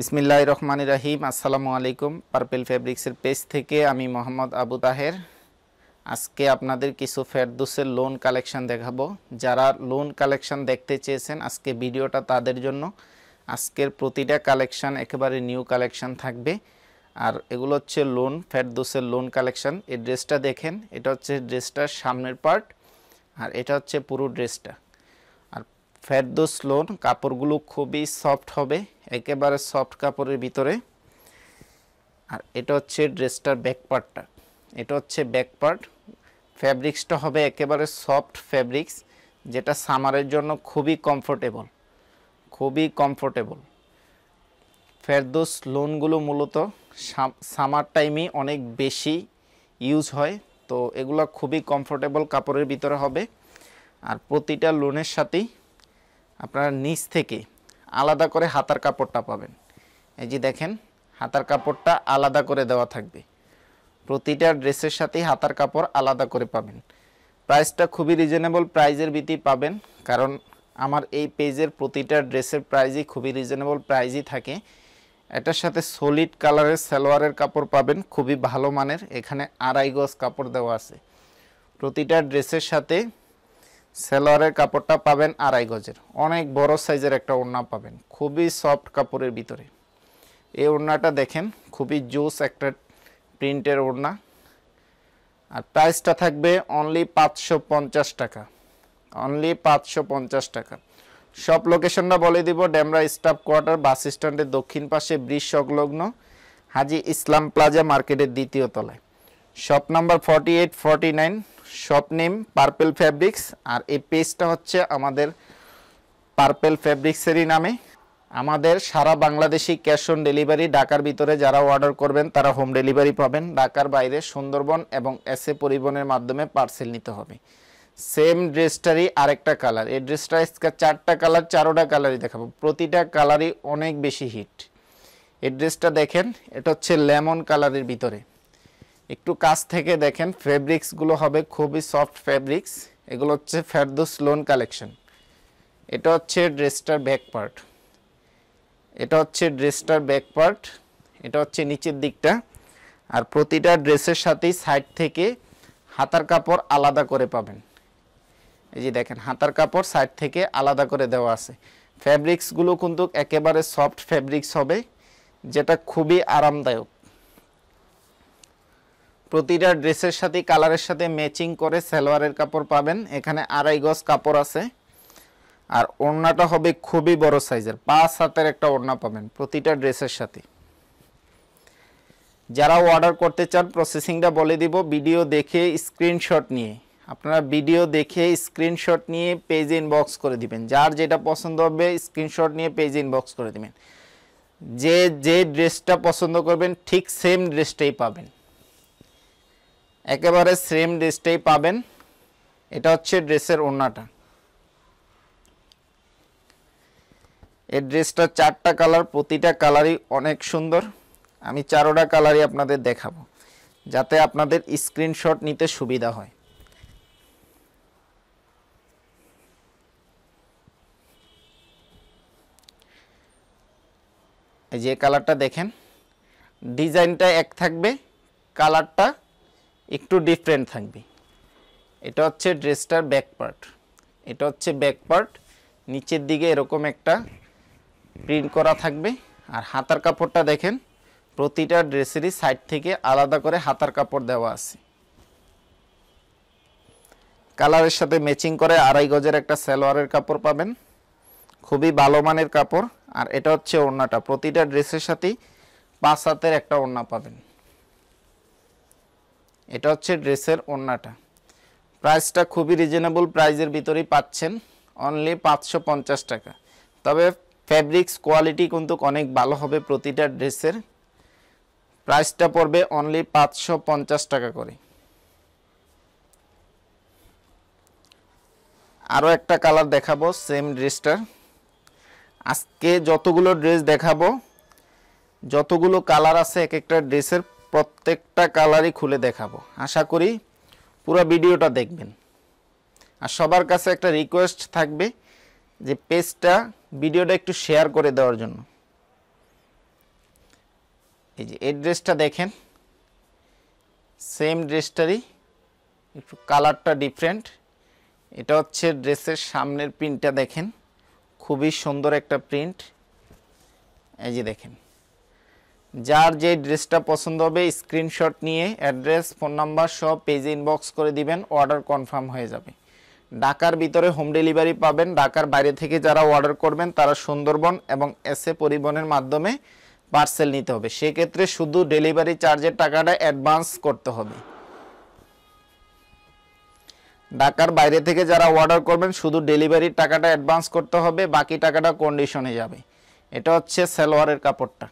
বিসমিল্লাহ রহমান রাহিম আসসালামু আলাইকুম পার্পেল ফ্যাব্রিক্সের পেজ থেকে আমি মোহাম্মদ আবু তাহের আজকে আপনাদের কিছু ফেরদুসের লোন কালেকশান দেখাবো যারা লোন কালেকশান দেখতে চেয়েছেন আজকে ভিডিওটা তাদের জন্য আজকের প্রতিটা কালেকশান একেবারে নিউ কালেকশান থাকবে আর এগুলো হচ্ছে লোন ফেরদুসের লোন কালেকশান এই ড্রেসটা দেখেন এটা হচ্ছে ড্রেসটার সামনের পার্ট আর এটা হচ্ছে পুরো ড্রেসটা ফেরদোস লোন কাপড়গুলো খুবই সফট হবে একেবারে সফট কাপড়ের ভিতরে আর এটা হচ্ছে ড্রেসটার ব্যাকপার্টটা এটা হচ্ছে ব্যাকপার্ট ফ্যাব্রিক্সটা হবে একেবারে সফট ফ্যাব্রিক্স যেটা সামারের জন্য খুবই কমফোর্টেবল খুবই কমফোর্টেবল ফেরদোস লোনগুলো মূলত সামার টাইমই অনেক বেশি ইউজ হয় তো এগুলো খুবই কমফোর্টেবল কাপড়ের ভিতরে হবে আর প্রতিটা লোনের সাথেই আপনারা নিচ থেকে আলাদা করে হাতার কাপড়টা পাবেন এই যে দেখেন হাতার কাপড়টা আলাদা করে দেওয়া থাকবে প্রতিটা ড্রেসের সাথেই হাতার কাপড় আলাদা করে পাবেন প্রাইসটা খুবই রিজনেবল প্রাইজের ভিত্তি পাবেন কারণ আমার এই পেজের প্রতিটা ড্রেসের প্রাইজই খুবই রিজনেবল প্রাইজই থাকে এটার সাথে সলিড কালারের সালোয়ারের কাপড় পাবেন খুবই ভালো মানের এখানে আড়াই গজ কাপড় দেওয়া আছে প্রতিটা ড্রেসের সাথে সেলোয়ারের কাপড়টা পাবেন আড়াই গজের অনেক বড় সাইজের একটা ওড়না পাবেন খুবই সফট কাপড়ের ভিতরে এই ওড়নাটা দেখেন খুবই জুস একটা প্রিন্টের ওড়না আর প্রাইসটা থাকবে অনলি পাঁচশো পঞ্চাশ টাকা অনলি পাঁচশো পঞ্চাশ টাকা সব লোকেশনটা বলে দিব ডেমরা স্টাফ কোয়ার্টার বাস স্ট্যান্ডের দক্ষিণ পাশে ব্রিজ সংলগ্ন হাজি ইসলাম প্লাজা মার্কেটের দ্বিতীয় তলায় shop number forty eight forty nine shop name purple fabrics আর এই পেজটা হচ্ছে আমাদের পার্পেল ফ্যাব্রিক্সেরই নামে আমাদের সারা বাংলাদেশি ক্যাশ অন ডেলিভারি ঢাকার ভিতরে যারা অর্ডার করবেন তারা হোম ডেলিভারি পাবেন ঢাকার বাইরে সুন্দরবন এবং এ পরিবহনের মাধ্যমে পার্সেল নিতে হবে সেম ড্রেসটারই আরেকটা কালার এই ড্রেসটা চারটা কালার চারোটা কালারই দেখাবো প্রতিটা কালারই অনেক বেশি হিট এই ড্রেসটা দেখেন এটা হচ্ছে লেমন কালারের ভিতরে একটু কাছ থেকে দেখেন ফেব্রিক্সগুলো হবে খুবই সফট ফেব্রিক্স এগুলো হচ্ছে ফেরদোস লোন কালেকশন এটা হচ্ছে ড্রেসটার ব্যাক পার্ট এটা হচ্ছে ড্রেসটার ব্যাক পার্ট এটা হচ্ছে নিচের দিকটা আর প্রতিটা ড্রেসের সাথেই সাইড থেকে হাতার কাপড় আলাদা করে পাবেন এই যে দেখেন হাতার কাপড় সাইড থেকে আলাদা করে দেওয়া আছে ফ্যাব্রিক্সগুলো কিন্তু একেবারে সফট ফ্যাব্রিক্স হবে যেটা খুবই আরামদায়ক প্রতিটা ড্রেসের সাথে কালারের সাথে ম্যাচিং করে সালোয়ারের কাপড় পাবেন এখানে আড়াই গজ কাপড় আছে আর ওড়নাটা হবে খুবই বড় সাইজের পাঁচ হাতের একটা ওড়না পাবেন প্রতিটা ড্রেসের সাথে যারা অর্ডার করতে চান প্রসেসিংটা বলে দিব ভিডিও দেখে স্ক্রিনশট নিয়ে আপনারা ভিডিও দেখে স্ক্রিনশট নিয়ে পেজ ইনবক্স করে দিবেন যার যেটা পছন্দ হবে স্ক্রিনশট নিয়ে পেজ ইনবক্স করে দিবেন যে যে ড্রেসটা পছন্দ করবেন ঠিক সেম ড্রেসটাই পাবেন একেবারে সেম ড্রেসটাই পাবেন এটা হচ্ছে ড্রেসের ওড়নাটা এই ড্রেসটা চারটা কালার প্রতিটা কালারই অনেক সুন্দর আমি চারোটা কালারই আপনাদের দেখাবো যাতে আপনাদের স্ক্রিনশট নিতে সুবিধা হয় যে কালারটা দেখেন ডিজাইনটা এক থাকবে কালারটা একটু ডিফারেন্ট থাকবে এটা হচ্ছে ড্রেসটার ব্যাক পার্ট এটা হচ্ছে ব্যাক পার্ট নিচের দিকে এরকম একটা প্রিন্ট করা থাকবে আর হাতার কাপড়টা দেখেন প্রতিটা ড্রেসেরই সাইড থেকে আলাদা করে হাতার কাপড় দেওয়া আছে কালারের সাথে ম্যাচিং করে আড়াই গজের একটা সালোয়ারের কাপড় পাবেন খুবই ভালো মানের কাপড় আর এটা হচ্ছে ওড়নাটা প্রতিটা ড্রেসের সাথেই পাঁচ হাতের একটা ওড়না পাবেন এটা হচ্ছে ড্রেসের ওড়নাটা প্রাইসটা খুবই রিজনেবল প্রাইসের ভিতরেই পাচ্ছেন অনলি পাঁচশো টাকা তবে ফ্যাব্রিক্স কোয়ালিটি কিন্তু অনেক ভালো হবে প্রতিটা ড্রেসের প্রাইসটা পড়বে অনলি পাঁচশো টাকা করে আরও একটা কালার দেখাবো সেম ড্রেসটার আজকে যতগুলো ড্রেস দেখাবো যতগুলো কালার আছে এক একটা ড্রেসের প্রত্যেকটা কালারই খুলে দেখাবো আশা করি পুরো ভিডিওটা দেখবেন আর সবার কাছে একটা রিকোয়েস্ট থাকবে যে পেজটা ভিডিওটা একটু শেয়ার করে দেওয়ার জন্য এই যে এড্রেসটা দেখেন সেম ড্রেসটারই একটু কালারটা ডিফারেন্ট এটা হচ্ছে ড্রেসের সামনের প্রিন্টটা দেখেন খুবই সুন্দর একটা প্রিন্ট এই যে দেখেন যার যে ড্রেসটা পছন্দ হবে স্ক্রিনশট নিয়ে অ্যাড্রেস ফোন নাম্বার সব পেজে ইনবক্স করে দিবেন অর্ডার কনফার্ম হয়ে যাবে ঢাকার ভিতরে হোম ডেলিভারি পাবেন ঢাকার বাইরে থেকে যারা অর্ডার করবেন তারা সুন্দরবন এবং এস এ পরিবহনের মাধ্যমে পার্সেল নিতে হবে সেক্ষেত্রে শুধু ডেলিভারি চার্জের টাকাটা অ্যাডভান্স করতে হবে ঢাকার বাইরে থেকে যারা অর্ডার করবেন শুধু ডেলিভারির টাকাটা অ্যাডভান্স করতে হবে বাকি টাকাটা কন্ডিশনে যাবে এটা হচ্ছে সালোয়ারের কাপড়টা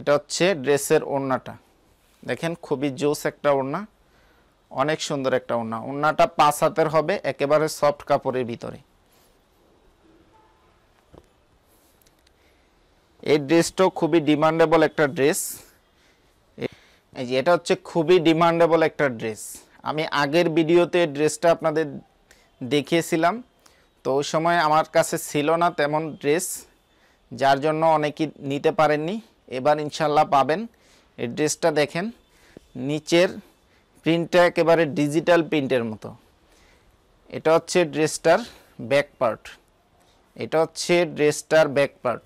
এটা হচ্ছে ড্রেসের ওড়নাটা দেখেন খুবই জোস একটা ওড়না অনেক সুন্দর একটা ওড়না ওড়নাটা পাঁচ হাতের হবে একেবারে সফট কাপড়ের ভিতরে এই ড্রেসটাও খুবই ডিমান্ডেবল একটা ড্রেস এই যে এটা হচ্ছে খুবই ডিমান্ডেবল একটা ড্রেস আমি আগের ভিডিওতে ড্রেসটা আপনাদের দেখিয়েছিলাম তো ওই সময় আমার কাছে ছিল না তেমন ড্রেস যার জন্য অনেকেই নিতে পারেননি এবার ইনশাল্লাহ পাবেন এই ড্রেসটা দেখেন নিচের প্রিন্টটা একেবারে ডিজিটাল প্রিন্টের মতো এটা হচ্ছে ড্রেসটার ব্যাক পার্ট এটা হচ্ছে ড্রেসটার ব্যাক পার্ট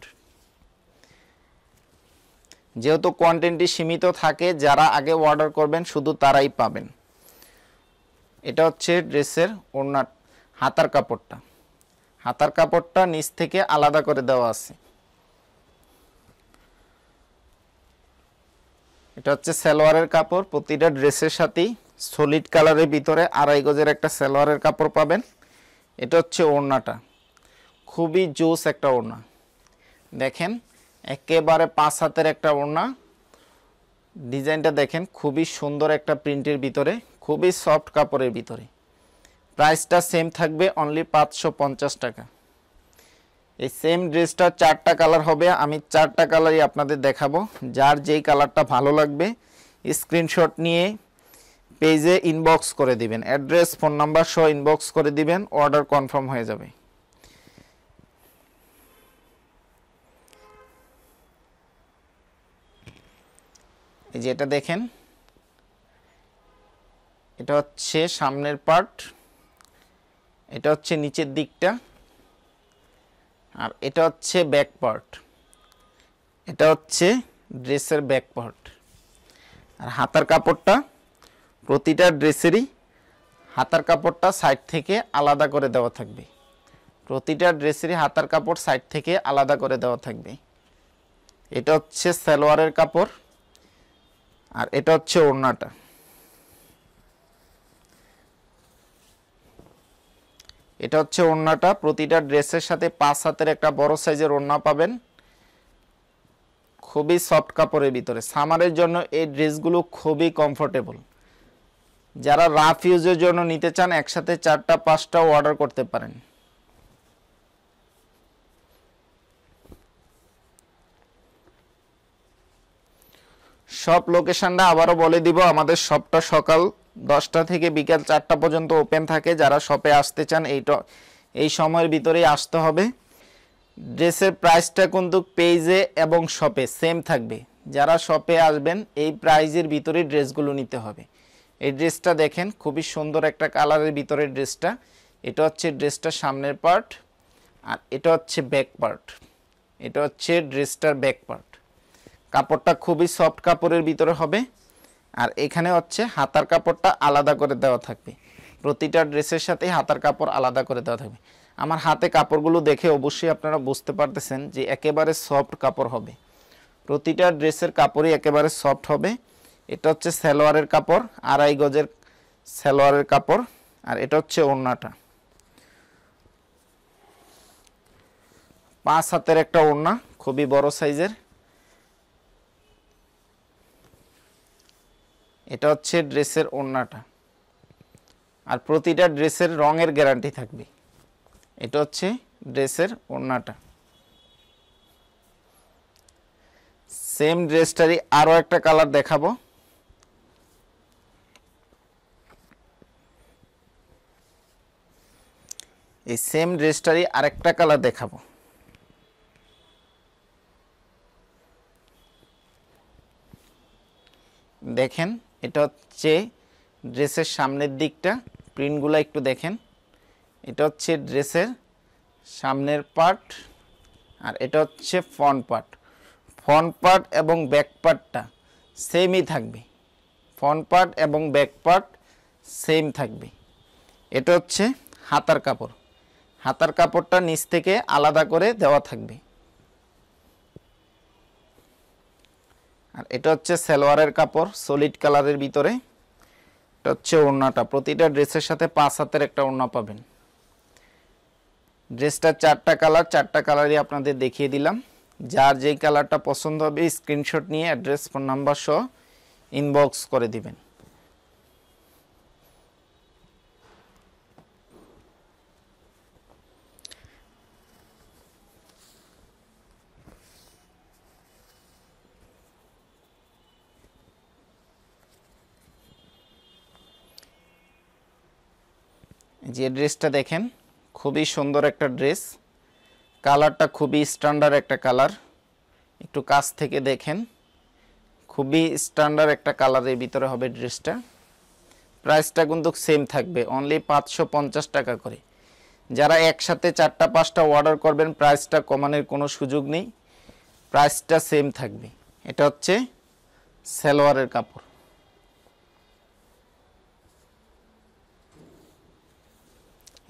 যেহেতু কন্টেন্টটি সীমিত থাকে যারা আগে অর্ডার করবেন শুধু তারাই পাবেন এটা হচ্ছে ড্রেসের ওড়না হাতার কাপড়টা হাতার কাপড়টা নিচ থেকে আলাদা করে দেওয়া আছে এটা হচ্ছে সালোয়ারের কাপড় প্রতিটা ড্রেসের সাথেই সলিড কালারের ভিতরে আড়াই গজের একটা সালোয়ারের কাপড় পাবেন এটা হচ্ছে ওড়নাটা খুবই জোস একটা ওড়না দেখেন একেবারে পাঁচ হাতের একটা ওড়না ডিজাইনটা দেখেন খুবই সুন্দর একটা প্রিন্টের ভিতরে খুবই সফট কাপড়ের ভিতরে প্রাইসটা সেম থাকবে অনলি পাঁচশো টাকা এই সেম ড্রেসটা চারটা কালার হবে আমি চারটা কালারই আপনাদের দেখাবো যার যেই কালারটা ভালো লাগবে স্ক্রিনশট নিয়ে পেজে ইনবক্স করে দিবেন অ্যাড্রেস ফোন নাম্বার সহ ইনবক্স করে দিবেন অর্ডার কনফার্ম হয়ে যাবে এই যে এটা দেখেন এটা হচ্ছে সামনের পার্ট এটা হচ্ছে নিচের দিকটা আর এটা হচ্ছে ব্যাক পার্ট এটা হচ্ছে ড্রেসের ব্যাক পার্ট আর হাতার কাপড়টা প্রতিটা ড্রেসেরই হাতার কাপড়টা সাইড থেকে আলাদা করে দেওয়া থাকবে প্রতিটা ড্রেসেরই হাতার কাপড় সাইড থেকে আলাদা করে দেওয়া থাকবে এটা হচ্ছে সালোয়ারের কাপড় আর এটা হচ্ছে ওড়নাটা এটা হচ্ছে ওড়নাটা প্রতিটা ড্রেসের সাথে পাঁচ হাতের একটা বড় সাইজের ওড়না পাবেন খুবই সফট কাপড়ের ভিতরে সামারের জন্য এই ড্রেসগুলো খুবই কমফোর্টেবল যারা রাফ ইউজের জন্য নিতে চান একসাথে চারটা পাঁচটাও অর্ডার করতে পারেন সব লোকেশানটা আবারও বলে দিব আমাদের সবটা সকাল দশটা থেকে বিকাল চারটা পর্যন্ত ওপেন থাকে যারা শপে আসতে চান এইটা এই সময়ের ভিতরেই আসতে হবে ড্রেসের প্রাইসটা কিন্তু পেজে এবং শপে সেম থাকবে যারা শপে আসবেন এই প্রাইজের ভিতরে ড্রেসগুলো নিতে হবে এই ড্রেসটা দেখেন খুবই সুন্দর একটা কালারের ভিতরে ড্রেসটা এটা হচ্ছে ড্রেসটা সামনের পার্ট আর এটা হচ্ছে ব্যাক পার্ট এটা হচ্ছে ড্রেসটার ব্যাক পার্ট কাপড়টা খুবই সফট কাপড়ের ভিতরে হবে আর এখানে হচ্ছে হাতার কাপড়টা আলাদা করে দেওয়া থাকবে প্রতিটা ড্রেসের সাথে হাতার কাপড় আলাদা করে দেওয়া থাকবে আমার হাতে কাপড়গুলো দেখে অবশ্যই আপনারা বুঝতে পারতেছেন যে একেবারে সফট কাপড় হবে প্রতিটা ড্রেসের কাপড়ই একেবারে সফট হবে এটা হচ্ছে সালোয়ারের কাপড় আড়াই গজের সালোয়ারের কাপড় আর এটা হচ্ছে ওড়নাটা পাঁচ হাতের একটা ওড়না খুবই বড় সাইজের এটা হচ্ছে ড্রেসের ওড়নাটা আর প্রতিটা ড্রেসের রঙের গ্যারান্টি থাকবে এটা হচ্ছে ড্রেসের ওড়নাটা সেম ড্রেসটারই আরও একটা কালার দেখাবো এই সেম ড্রেসটারই আরেকটা কালার দেখাবো দেখেন এটা হচ্ছে ড্রেসের সামনের দিকটা প্রিন্টগুলো একটু দেখেন এটা হচ্ছে ড্রেসের সামনের পার্ট আর এটা হচ্ছে ফ্রন্ট পার্ট ফ্রন্ট পার্ট এবং ব্যাক পার্টটা সেমই থাকবে ফ্রন্ট পার্ট এবং ব্যাক পার্ট সেম থাকবে এটা হচ্ছে হাতার কাপড় হাতার কাপড়টা নিচ থেকে আলাদা করে দেওয়া থাকবে আর এটা হচ্ছে সালোয়ারের কাপড় সলিড কালারের ভিতরে এটা হচ্ছে ওড়নাটা প্রতিটা ড্রেসের সাথে পাঁচ হাতের একটা ওড়না পাবেন ড্রেসটা চারটা কালার চারটা কালারই আপনাদের দেখিয়ে দিলাম যার যেই কালারটা পছন্দ হবে স্ক্রিনশট নিয়ে অ্যাড্রেস ফোন নাম্বার সহ ইনবক্স করে দিবেন যে ড্রেসটা দেখেন খুবই সুন্দর একটা ড্রেস কালারটা খুবই স্ট্যান্ডার্ড একটা কালার একটু কাছ থেকে দেখেন খুবই স্ট্যান্ডার্ড একটা কালারের ভিতরে হবে ড্রেসটা প্রাইসটা কিন্তু সেম থাকবে অনলি পাঁচশো পঞ্চাশ টাকা করে যারা একসাথে চারটা পাঁচটা অর্ডার করবেন প্রাইসটা কমানোর কোনো সুযোগ নেই প্রাইসটা সেম থাকবে এটা হচ্ছে সালোয়ারের কাপড়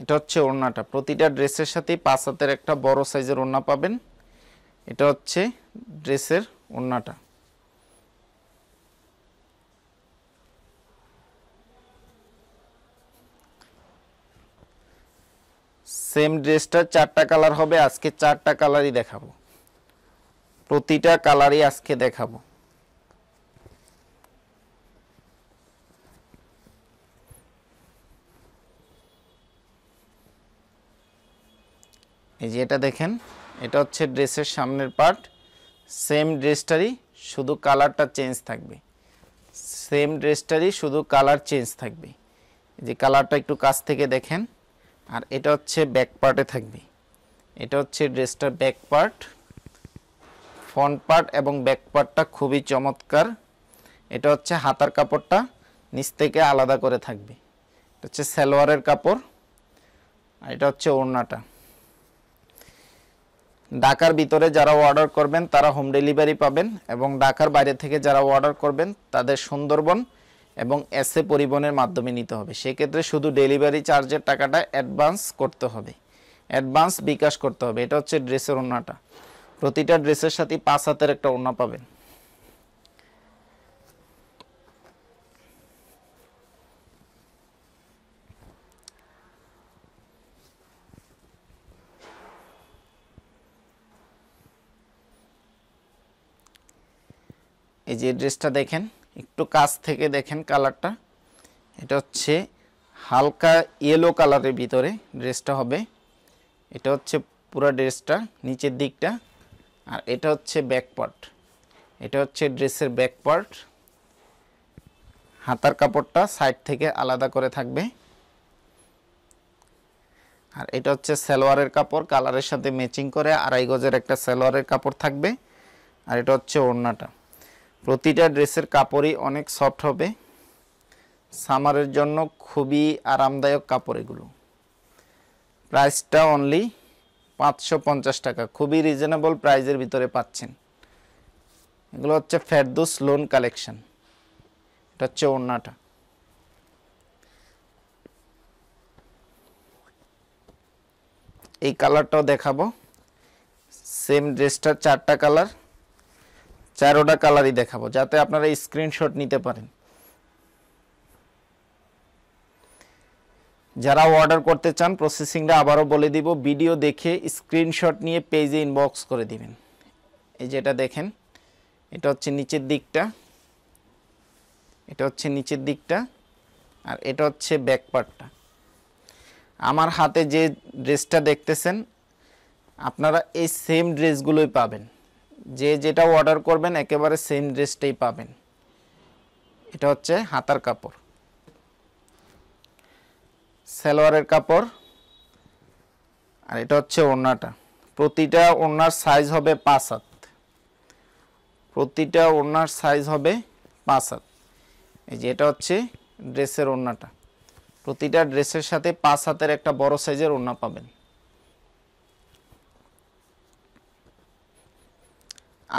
এটা হচ্ছে ওড়নাটা প্রতিটা ড্রেসের সাথে পাঁচ হাতের একটা বড় সাইজের ওড়না পাবেন এটা হচ্ছে ড্রেসের ওড়নাটা সেম ড্রেসটা চারটা কালার হবে আজকে চারটা কালারই দেখাবো প্রতিটা কালারই আজকে দেখাবো এই যে এটা দেখেন এটা হচ্ছে ড্রেসের সামনের পার্ট সেম ড্রেসটারই শুধু কালারটা চেঞ্জ থাকবে সেম ড্রেসটারই শুধু কালার চেঞ্জ থাকবে যে কালারটা একটু কাছ থেকে দেখেন আর এটা হচ্ছে ব্যাক পার্টে থাকবে এটা হচ্ছে ড্রেসটার ব্যাক পার্ট ফ্রন্ট পার্ট এবং ব্যাক পার্টটা খুবই চমৎকার এটা হচ্ছে হাতার কাপড়টা নিচ থেকে আলাদা করে থাকবে এটা হচ্ছে সালোয়ারের কাপড় আর এটা হচ্ছে ওড়নাটা ঢাকার ভিতরে যারা অর্ডার করবেন তারা হোম ডেলিভারি পাবেন এবং ঢাকার বাইরে থেকে যারা অর্ডার করবেন তাদের সুন্দরবন এবং এসে পরিবহনের মাধ্যমে নিতে হবে সেক্ষেত্রে শুধু ডেলিভারি চার্জের টাকাটা অ্যাডভান্স করতে হবে অ্যাডভান্স বিকাশ করতে হবে এটা হচ্ছে ড্রেসের ওনাটা প্রতিটা ড্রেসের সাথে পাঁচ হাতের একটা ওনা পাবেন এই যে ড্রেসটা দেখেন একটু কাছ থেকে দেখেন কালারটা এটা হচ্ছে হালকা ইয়েলো কালারের ভিতরে ড্রেসটা হবে এটা হচ্ছে পুরো ড্রেসটা নিচের দিকটা আর এটা হচ্ছে ব্যাক পার্ট এটা হচ্ছে ড্রেসের ব্যাকপার্ট হাতার কাপড়টা সাইড থেকে আলাদা করে থাকবে আর এটা হচ্ছে সালোয়ারের কাপড় কালারের সাথে ম্যাচিং করে আড়াই গজের একটা সালোয়ারের কাপড় থাকবে আর এটা হচ্ছে ওড়নাটা প্রতিটা ড্রেসের কাপড়ই অনেক সফট হবে সামারের জন্য খুবই আরামদায়ক কাপড় এগুলো প্রাইসটা অনলি পাঁচশো টাকা খুবই রিজনেবল প্রাইজের ভিতরে পাচ্ছেন এগুলো হচ্ছে ফেরদুস লোন কালেকশন এটা হচ্ছে ওড়নাটা এই কালারটাও দেখাবো সেম ড্রেসটা চারটা কালার চারোটা কালারই দেখাবো যাতে আপনারা স্ক্রিনশট নিতে পারেন যারা অর্ডার করতে চান প্রসেসিংটা আবারও বলে দিব ভিডিও দেখে স্ক্রিনশট নিয়ে পেজে ইনবক্স করে দিবেন এই যেটা দেখেন এটা হচ্ছে নিচের দিকটা এটা হচ্ছে নিচের দিকটা আর এটা হচ্ছে ব্যাকপার্টটা আমার হাতে যে ড্রেসটা দেখতেছেন আপনারা এই সেম ড্রেসগুলোই পাবেন যে যেটা অর্ডার করবেন একেবারে সেম ড্রেসটাই পাবেন এটা হচ্ছে হাতার কাপড় সালোয়ারের কাপড় আর এটা হচ্ছে ওড়নাটা প্রতিটা ওড়নার সাইজ হবে পাঁচ হাত প্রতিটা ওড়নার সাইজ হবে পাঁচ হাত এই যে এটা হচ্ছে ড্রেসের ওড়নাটা প্রতিটা ড্রেসের সাথে পাঁচ হাতের একটা বড় সাইজের ওড়না পাবেন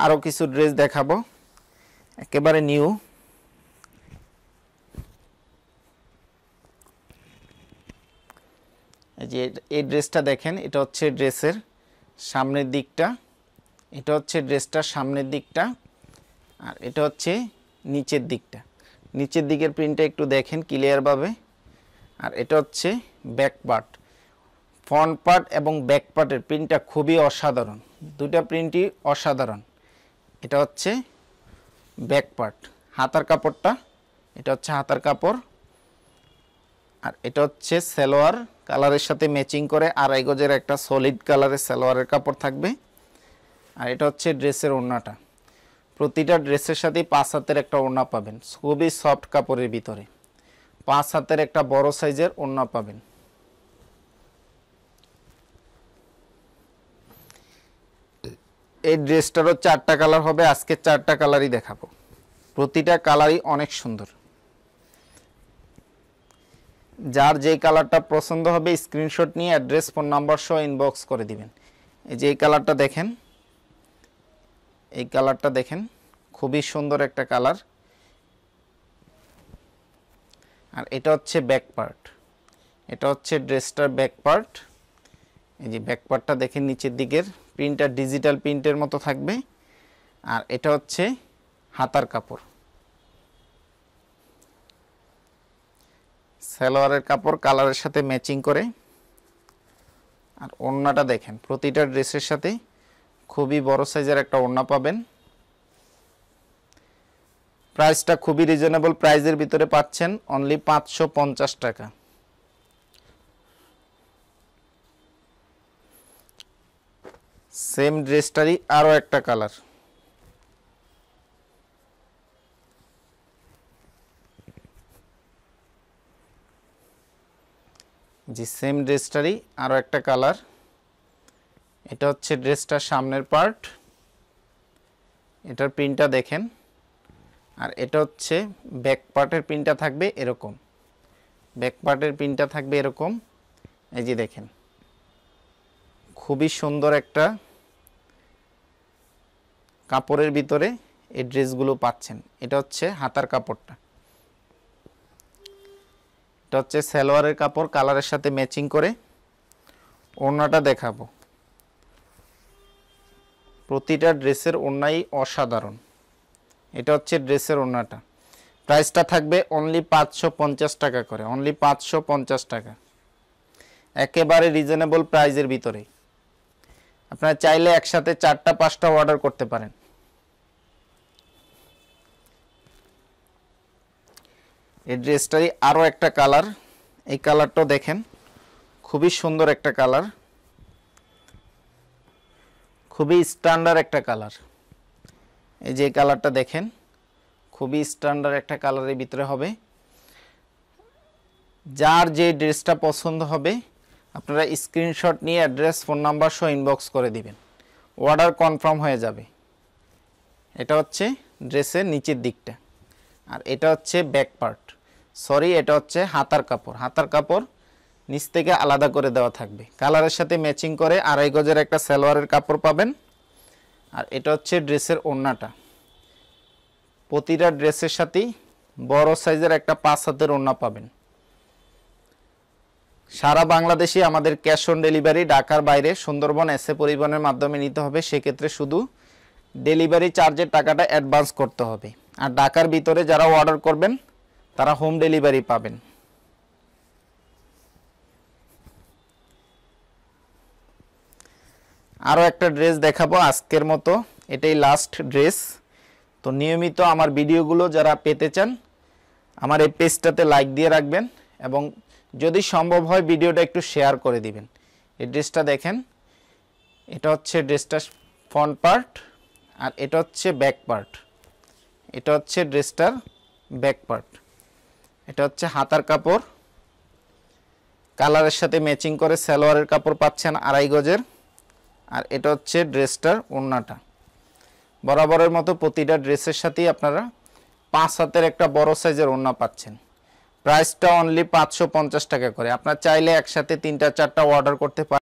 আরও কিছু ড্রেস দেখাবো একেবারে নিউ যে এই ড্রেসটা দেখেন এটা হচ্ছে ড্রেসের সামনের দিকটা এটা হচ্ছে ড্রেসটার সামনের দিকটা আর এটা হচ্ছে নিচের দিকটা নিচের দিকের প্রিন্টটা একটু দেখেন ক্লিয়ারভাবে আর এটা হচ্ছে ব্যাক পার্ট ফ্রন্ট পার্ট এবং ব্যাক পার্টের প্রিন্টটা খুবই অসাধারণ দুটা প্রিন্টই অসাধারণ এটা হচ্ছে ব্যাক পার্ট হাতার কাপড়টা এটা হচ্ছে হাতার কাপড় আর এটা হচ্ছে সেলোয়ার কালারের সাথে ম্যাচিং করে আড়াই গজের একটা সলিড কালারের সেলোয়ারের কাপড় থাকবে আর এটা হচ্ছে ড্রেসের ওড়নাটা প্রতিটা ড্রেসের সাথে পাঁচ হাতের একটা ওড়না পাবেন খুবই সফট কাপড়ের ভিতরে পাঁচ হাতের একটা বড় সাইজের ওড়না পাবেন এই ড্রেসটারও চারটা কালার হবে আজকে চারটা কালারই দেখাবো প্রতিটা কালারই অনেক সুন্দর যার যেই কালারটা পছন্দ হবে স্ক্রিনশট নিয়ে অ্যাড্রেস ফোন নাম্বার সহ ইনবক্স করে দিবেন এই যে এই কালারটা দেখেন এই কালারটা দেখেন খুবই সুন্দর একটা কালার আর এটা হচ্ছে ব্যাক পার্ট এটা হচ্ছে ড্রেসটার ব্যাক পার্ট এই যে ব্যাক পার্টটা দেখেন নিচের দিকের প্রিন্টার ডিজিটাল প্রিন্টের মতো থাকবে আর এটা হচ্ছে হাতার কাপড় সালোয়ারের কাপড় কালারের সাথে ম্যাচিং করে আর ওড়নাটা দেখেন প্রতিটা ড্রেসের সাথে খুবই বড় সাইজের একটা ওড়না পাবেন প্রাইসটা খুবই রিজনেবল প্রাইজের ভিতরে পাচ্ছেন অনলি পাঁচশো টাকা সেম ড্রেসটারই আরও একটা কালার জি সেম ড্রেসটারই আরও একটা কালার এটা হচ্ছে ড্রেসটার সামনের পার্ট এটার প্রিন্টটা দেখেন আর এটা হচ্ছে ব্যাক পার্টের প্রিন্টটা থাকবে এরকম ব্যাক পার্টের প্রিন্টটা থাকবে এরকম এই যে দেখেন খুবই সুন্দর একটা কাপড়ের ভিতরে এই ড্রেসগুলো পাচ্ছেন এটা হচ্ছে হাতার কাপড়টা এটা হচ্ছে সালোয়ারের কাপড় কালারের সাথে ম্যাচিং করে ওড়নাটা দেখাবো প্রতিটা ড্রেসের ওড়নাই অসাধারণ এটা হচ্ছে ড্রেসের ওড়নাটা প্রাইসটা থাকবে অনলি পাঁচশো টাকা করে অনলি পাঁচশো টাকা একেবারে রিজনেবল প্রাইজের ভিতরেই আপনারা চাইলে একসাথে চারটা পাঁচটা অর্ডার করতে পারেন এই ড্রেসটারই আরও একটা কালার এই কালারটাও দেখেন খুবই সুন্দর একটা কালার খুবই স্ট্যান্ডার্ড একটা কালার এই যে কালারটা দেখেন খুবই স্ট্যান্ডার্ড একটা কালারের ভিতরে হবে যার যে ড্রেসটা পছন্দ হবে আপনারা স্ক্রিনশট নিয়ে অ্যাড্রেস ফোন নাম্বার সহ ইনবক্স করে দিবেন অর্ডার কনফার্ম হয়ে যাবে এটা হচ্ছে ড্রেসের নিচের দিকটা আর এটা হচ্ছে ব্যাক পার্ট সরি এটা হচ্ছে হাতার কাপড় হাতার কাপড় নিচ থেকে আলাদা করে দেওয়া থাকবে কালারের সাথে ম্যাচিং করে আড়াই গজের একটা সালোয়ারের কাপড় পাবেন আর এটা হচ্ছে ড্রেসের ওড়নাটা প্রতিটা ড্রেসের সাথেই বড় সাইজের একটা পাঁচ হাতের ওড়না পাবেন সারা বাংলাদেশে আমাদের ক্যাশ অন ডেলিভারি ঢাকার বাইরে সুন্দরবন এসে পরিবহনের মাধ্যমে নিতে হবে সেক্ষেত্রে শুধু ডেলিভারি চার্জের টাকাটা অ্যাডভান্স করতে হবে আর ঢাকার ভিতরে যারা অর্ডার করবেন তারা হোম ডেলিভারি পাবেন আরও একটা ড্রেস দেখাবো আজকের মতো এটাই লাস্ট ড্রেস তো নিয়মিত আমার ভিডিওগুলো যারা পেতে চান আমার এই পেজটাতে লাইক দিয়ে রাখবেন এবং যদি সম্ভব হয় ভিডিওটা একটু শেয়ার করে দিবেন এড্রেসটা ড্রেসটা দেখেন এটা হচ্ছে ড্রেসটা ফ্রন্ট পার্ট আর এটা হচ্ছে ব্যাক পার্ট এটা হচ্ছে ড্রেসটার ব্যাক পার্ট এটা হচ্ছে হাতার কাপড় কালারের সাথে ম্যাচিং করে সালোয়ারের কাপড় পাচ্ছেন আড়াই গজের আর এটা হচ্ছে ড্রেসটার ওড়নাটা বরাবরের মতো প্রতিটা ড্রেসের সাথেই আপনারা পাঁচ হাতের একটা বড় সাইজের ওড়না পাচ্ছেন প্রাইসটা অনলি পাঁচশো টাকা করে আপনার চাইলে একসাথে তিনটা চারটা অর্ডার করতে পারেন